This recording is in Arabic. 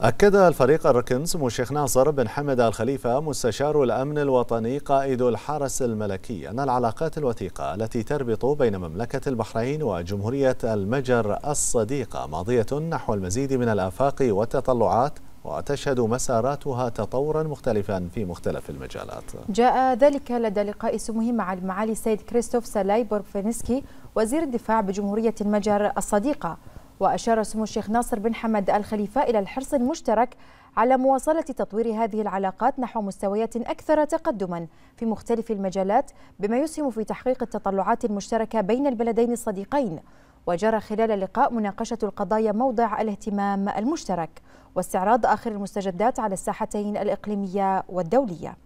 أكد الفريق الركنز مشيخ ناصر بن حمد الخليفة مستشار الأمن الوطني قائد الحرس الملكي أن العلاقات الوثيقة التي تربط بين مملكة البحرين وجمهورية المجر الصديقة ماضية نحو المزيد من الآفاق والتطلعات وتشهد مساراتها تطورا مختلفا في مختلف المجالات جاء ذلك لدى لقاء سموه مع المعالي السيد كريستوف سلاي بورفينسكي وزير الدفاع بجمهورية المجر الصديقة وأشار سمو الشيخ ناصر بن حمد الخليفة إلى الحرص المشترك على مواصلة تطوير هذه العلاقات نحو مستويات أكثر تقدما في مختلف المجالات بما يسهم في تحقيق التطلعات المشتركة بين البلدين الصديقين وجرى خلال اللقاء مناقشة القضايا موضع الاهتمام المشترك واستعراض آخر المستجدات على الساحتين الإقليمية والدولية